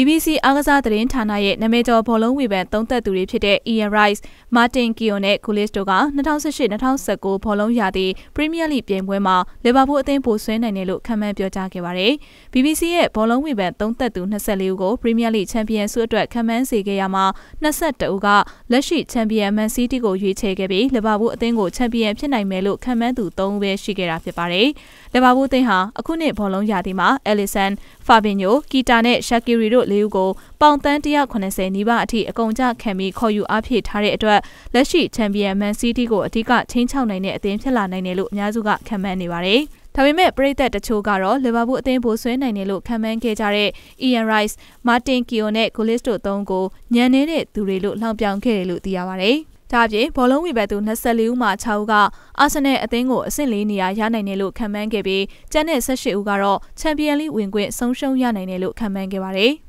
BBC အားကစားသတင်းဌာနရဲ့နာမည်ကျော်ဘောလုံးဝေဖန်သုံးသက်သူတွေဖြစ်တဲ့ Ian Rice, Martin Keown နဲ့ Grealish တို့က2018-2019ဘောလုံးရာသီ Premier League ပြိုင်ပွဲမှာ Liverpool အသင်းပိုဆွဲနိုင်တယ်လို့ခန့်မှန်းပြောကြားခဲ့ပါတယ်။ BBC ရဲ့ဘောလုံးဝေဖန်သုံးသက်သူ24ဦးကို Premier League Champion ဆုအတွက်ခန့်မှန်းစေခဲ့ရမှာ22ဦးကလက်ရှိ Champion Man City ကိုရွေးချယ်ခဲ့ပြီး Liverpool အသင်းကို Champion ဖြစ်နိုင်မယ်လို့ခန့်မှန်းသူ3ဦးပဲရှိခဲ့တာဖြစ်ပါတယ်။ Liverpool အသင်းဟာအခုနှစ်ဘောလုံးရာသီမှာ Alisson, ဖာဘင်ညိုကီတာနဲ့ရှာကီရီတို့လေးဦးကိုပေါင်တန်း190နီးပါးအထိအကုန်ကျခံပြီးခေါ်ယူအားဖြည့်ထားတဲ့အတွက်လက်ရှိချန်ပီယံမန်စီးတီးကိုအဓိကချင်းချောက်နိုင်တဲ့အသင်းဖြစ်လာနိုင်တယ်လို့အများစုကခန့်မှန်းနေပါတယ်။ဒါပေမဲ့ပရိသတ်တချို့ကတော့လီဗာပူးအသင်းပိုဆွဲနိုင်တယ်လို့ခန့်မှန်းခဲ့ကြတဲ့ Ian Rice, Martin Keown နဲ့ Gullis တို့သုံးကိုညံနေတဲ့သူတွေလို့လှောင်ပြောင်ခဲ့တယ်လို့သိရပါဗျ။ဒါအပြင်ဘောလုံးဝင်ဘက်သူ24ဦးမှ6ဦးကအာဆင်နယ်အသင်းကိုအဆင့်၄နေရာရနိုင်တယ်လို့ခန့်မှန်းခဲ့ပြီးကျန်တဲ့18ဦးကတော့ချန်ပီယံလိဝင်ခွင့်ဆုံးရှုံးရနိုင်တယ်လို့ခန့်မှန်းခဲ့ပါတယ်။